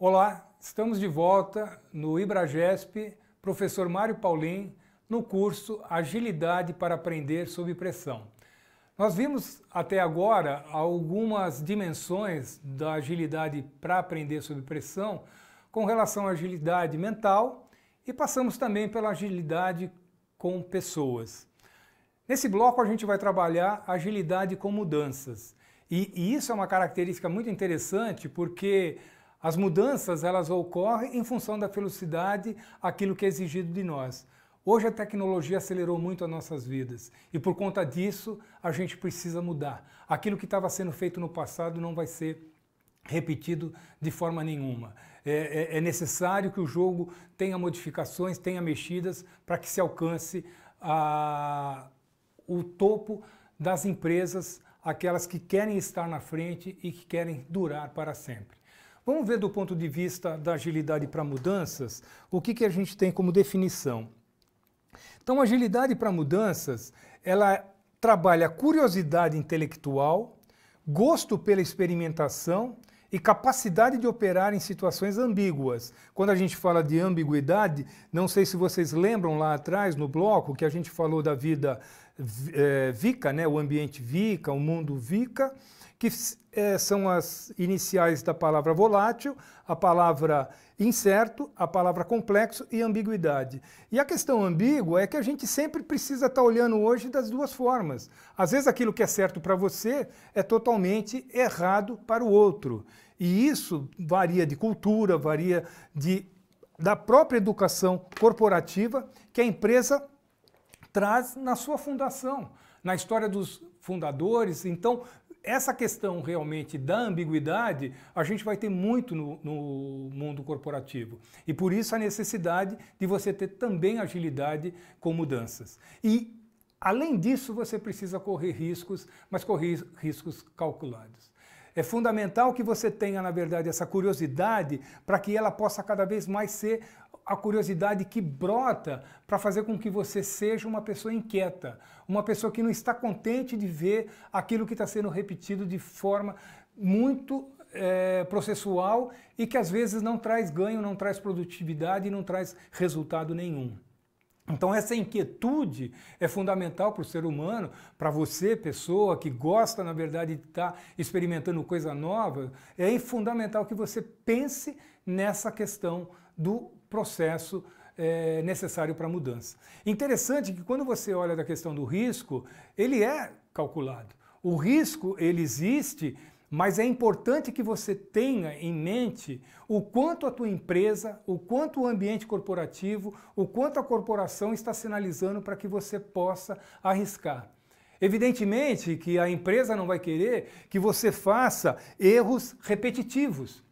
Olá, estamos de volta no IBRAGESP, professor Mário Paulim, no curso Agilidade para Aprender sob Pressão. Nós vimos até agora algumas dimensões da agilidade para aprender sob pressão com relação à agilidade mental e passamos também pela agilidade com pessoas. Nesse bloco a gente vai trabalhar agilidade com mudanças. E, e isso é uma característica muito interessante porque as mudanças elas ocorrem em função da velocidade, aquilo que é exigido de nós. Hoje a tecnologia acelerou muito as nossas vidas e por conta disso a gente precisa mudar. Aquilo que estava sendo feito no passado não vai ser repetido de forma nenhuma. É, é, é necessário que o jogo tenha modificações, tenha mexidas para que se alcance a, o topo das empresas, aquelas que querem estar na frente e que querem durar para sempre. Vamos ver do ponto de vista da agilidade para mudanças, o que, que a gente tem como definição. Então, agilidade para mudanças, ela trabalha curiosidade intelectual, gosto pela experimentação e capacidade de operar em situações ambíguas. Quando a gente fala de ambiguidade, não sei se vocês lembram lá atrás no bloco que a gente falou da vida é, VICA, né, o ambiente VICA, o mundo VICA, que é, são as iniciais da palavra volátil, a palavra incerto, a palavra complexo e ambiguidade. E a questão ambígua é que a gente sempre precisa estar tá olhando hoje das duas formas. Às vezes aquilo que é certo para você é totalmente errado para o outro. E isso varia de cultura, varia de, da própria educação corporativa que a empresa traz na sua fundação, na história dos fundadores. Então, essa questão realmente da ambiguidade a gente vai ter muito no, no, mundo corporativo. E por isso a necessidade de você ter também agilidade com mudanças. E, além disso, você precisa correr riscos, mas correr riscos calculados. É fundamental que você tenha, na verdade, essa curiosidade para que ela possa cada vez mais ser a curiosidade que brota para fazer com que você seja uma pessoa inquieta, uma pessoa que não está contente de ver aquilo que está sendo repetido de forma muito é, processual e que às vezes não traz ganho, não traz produtividade e não traz resultado nenhum. Então, essa inquietude é fundamental para o ser humano, para você, pessoa que gosta, na verdade, de estar tá experimentando coisa nova, é fundamental que você pense nessa questão do processo é, necessário para a mudança. Interessante que quando você olha da questão do risco, ele é calculado. O risco ele existe, mas é importante que você tenha em mente o quanto a tua empresa, o quanto o ambiente corporativo, o quanto a corporação está sinalizando para que você possa arriscar. Evidentemente que a empresa não vai querer que você faça erros repetitivos.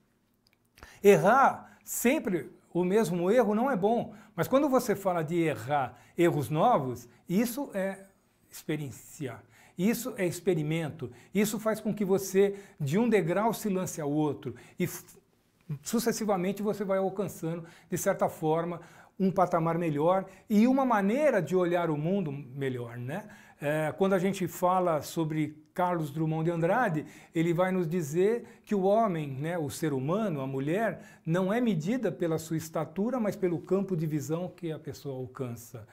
Errar sempre o mesmo erro não é bom. Mas quando você fala de errar erros novos, isso é experienciar. Isso é experimento. Isso faz com que você, de um degrau, se lance ao outro. E sucessivamente você vai alcançando, de certa forma, um patamar melhor e uma maneira de olhar o mundo melhor, né? É, quando a gente fala sobre Carlos Drummond de Andrade, ele vai nos dizer que o homem, né, o ser humano, a mulher, não é medida pela sua estatura, mas pelo campo de visão que a pessoa alcança.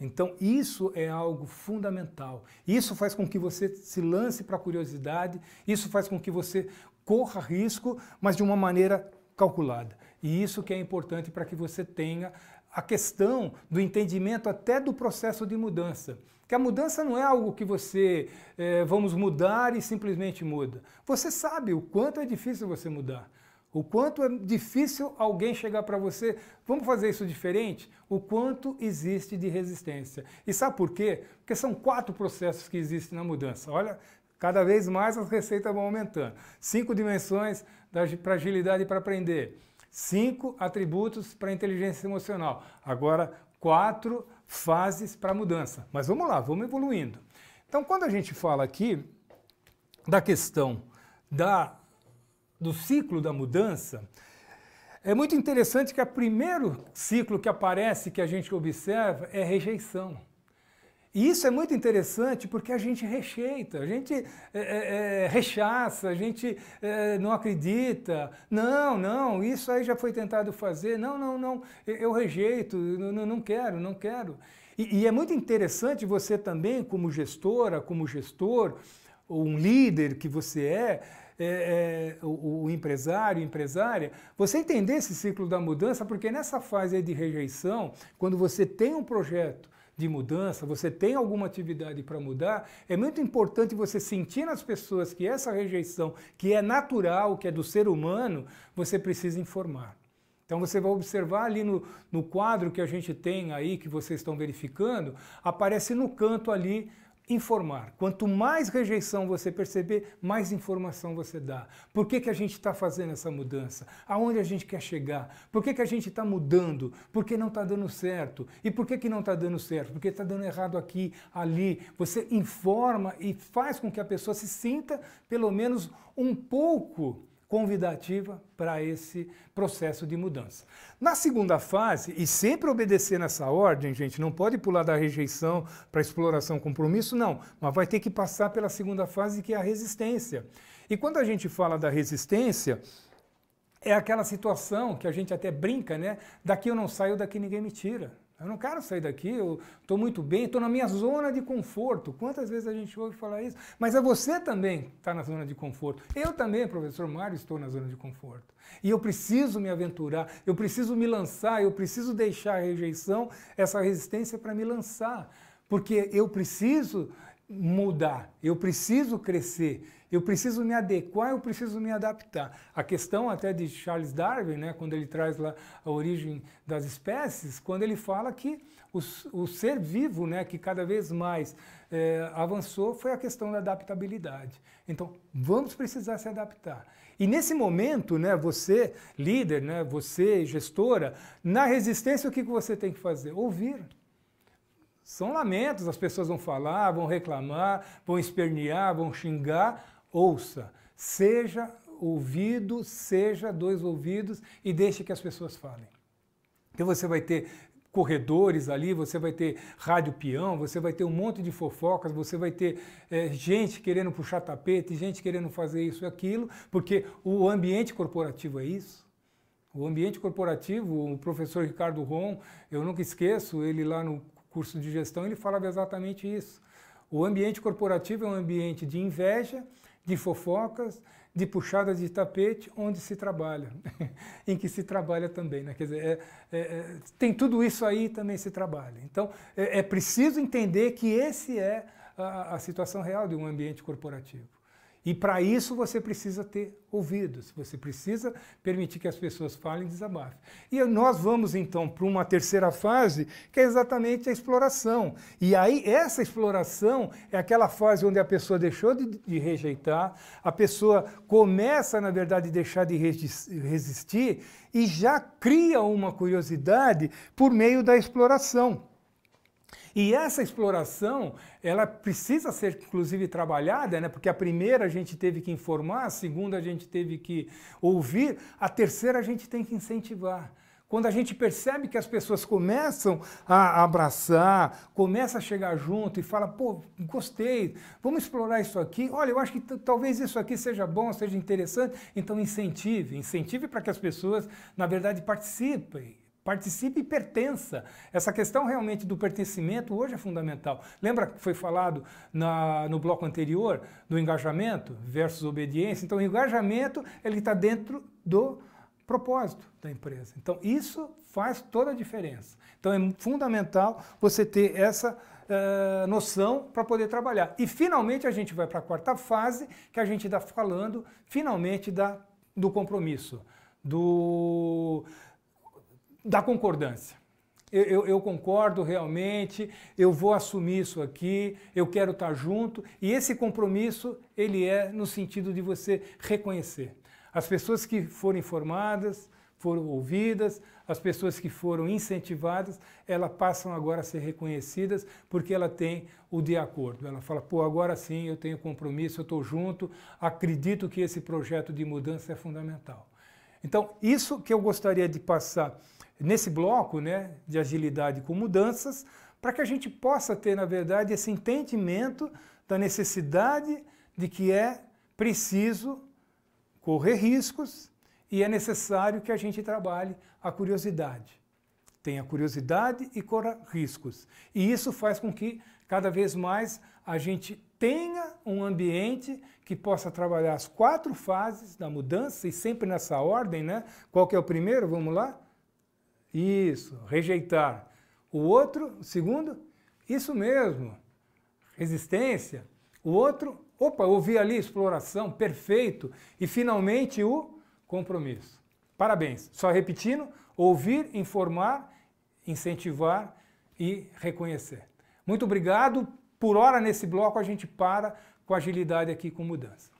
Então, isso é algo fundamental. Isso faz com que você se lance para a curiosidade, isso faz com que você corra risco, mas de uma maneira calculada. E isso que é importante para que você tenha a questão do entendimento até do processo de mudança. Que a mudança não é algo que você é, vamos mudar e simplesmente muda. Você sabe o quanto é difícil você mudar. O quanto é difícil alguém chegar para você, vamos fazer isso diferente? O quanto existe de resistência. E sabe por quê? Porque são quatro processos que existem na mudança. Olha, cada vez mais as receitas vão aumentando. Cinco dimensões da fragilidade para aprender. Cinco atributos para inteligência emocional. Agora, quatro fases para mudança. Mas vamos lá, vamos evoluindo. Então, quando a gente fala aqui da questão da, do ciclo da mudança, é muito interessante que o primeiro ciclo que aparece, que a gente observa, é rejeição. E isso é muito interessante porque a gente rejeita, a gente é, é, rechaça, a gente é, não acredita. Não, não, isso aí já foi tentado fazer. Não, não, não, eu rejeito, não, não quero, não quero. E, e é muito interessante você também, como gestora, como gestor, ou um líder que você é, é, é, o, o, empresário, empresária, você entender esse ciclo da mudança, porque nessa fase de rejeição, quando você tem um projeto, de mudança, você tem alguma atividade para mudar, é muito importante você sentir nas pessoas que essa rejeição, que é natural, que é do ser humano, você precisa informar. Então você vai observar ali no, no quadro que a gente tem aí, que vocês estão verificando, aparece no canto ali informar. Quanto mais rejeição você perceber, mais informação você dá. Por que, que a gente está fazendo essa mudança? Aonde a gente quer chegar? Por que, que a gente está mudando? Por que não está dando certo? E por que, que não está dando certo? Porque está dando errado aqui, ali. Você informa e faz com que a pessoa se sinta, pelo menos, um pouco convidativa para esse processo de mudança. Na segunda fase, e sempre obedecer nessa ordem, gente, não pode pular da rejeição para exploração, compromisso, não, mas vai ter que passar pela segunda fase que é a resistência. E quando a gente fala da resistência, é aquela situação que a gente até brinca, né? Daqui eu não saio, daqui ninguém me tira. Eu não quero sair daqui, eu estou muito bem, estou na minha zona de conforto. Quantas vezes a gente ouve falar isso? Mas é você também está na zona de conforto. Eu também, professor Mário, estou na zona de conforto. E eu preciso me aventurar, eu preciso me lançar, eu preciso deixar a rejeição, essa resistência para me lançar. Porque eu preciso mudar, eu preciso crescer, eu preciso me adequar, eu preciso me adaptar. A questão até de Charles Darwin, né, quando ele traz lá a origem das espécies, quando ele fala que o, o ser vivo, né, que cada vez mais é, avançou, foi a questão da adaptabilidade. Então, vamos precisar se adaptar. E nesse momento, né, você, líder, né, você, gestora, na resistência, o que, que você tem que fazer? Ouvir são lamentos, as pessoas vão falar, vão reclamar, vão espernear, vão xingar ouça, seja ouvido, seja dois ouvidos e deixe que as pessoas falem. Então você vai ter corredores ali, você vai ter rádio peão, você vai ter um monte de fofocas, você vai ter é, gente querendo puxar tapete, gente querendo fazer isso e aquilo, porque o ambiente corporativo é isso. O ambiente corporativo, o professor Ricardo Ron, eu nunca esqueço, ele lá no curso de gestão, ele falava exatamente isso. O ambiente corporativo é um ambiente de inveja, de fofocas, de puxadas de tapete, onde se trabalha, em que se trabalha também. Né? Quer dizer, é, é, é tem tudo isso aí também se trabalha. Então, é, é preciso entender que esse é a, a situação real de um ambiente corporativo. E para isso você precisa ter ouvidos, você precisa permitir que as pessoas falem e desabafem. E nós vamos então para uma terceira fase, que é exatamente a exploração. E aí, essa exploração é aquela fase onde a pessoa deixou de, de rejeitar, a pessoa começa, na verdade, a deixar de resistir e já cria uma curiosidade por meio da exploração. E essa exploração, ela precisa ser inclusive trabalhada, né? Porque a primeira a gente teve que informar, a segunda a gente teve que ouvir, a terceira a gente tem que incentivar quando a gente percebe que as pessoas começam a abraçar, começa a chegar junto e fala, pô, gostei, vamos explorar isso aqui. Olha, eu acho que talvez isso aqui seja bom, seja interessante. Então incentive, incentive para que as pessoas, na verdade, participem participe e pertença. Essa questão realmente do pertencimento hoje é fundamental. Lembra que foi falado na, no bloco anterior do engajamento versus obediência? Então, o engajamento ele está dentro do propósito da empresa. Então, isso faz toda a diferença. Então, é fundamental você ter essa uh, noção para poder trabalhar. E, finalmente, a gente vai para a quarta fase, que a gente está falando, finalmente, da, do compromisso, do da concordância. Eu, eu, eu, concordo realmente, eu vou assumir isso aqui, eu quero estar junto. E esse compromisso, ele é no sentido de você reconhecer. As pessoas que foram informadas, foram ouvidas, as pessoas que foram incentivadas, elas passam agora a ser reconhecidas porque ela tem o de acordo. Ela fala, pô, agora sim eu tenho compromisso, eu estou junto, acredito que esse projeto de mudança é fundamental. Então, isso que eu gostaria de passar nesse bloco né, de agilidade com mudanças, para que a gente possa ter, na verdade, esse entendimento da necessidade de que é preciso correr riscos e é necessário que a gente trabalhe a curiosidade. Tenha curiosidade e corra riscos. E isso faz com que cada vez mais a gente tenha um ambiente que possa trabalhar as quatro fases da mudança e sempre nessa ordem, né? Qual que é o primeiro? Vamos lá? Isso, rejeitar. O outro, o segundo, isso mesmo, resistência. O outro, opa, ouvi ali exploração, perfeito. E finalmente o compromisso. Parabéns. Só repetindo, ouvir, informar, incentivar e reconhecer. Muito obrigado por hora, nesse bloco, a gente para com agilidade aqui com mudança.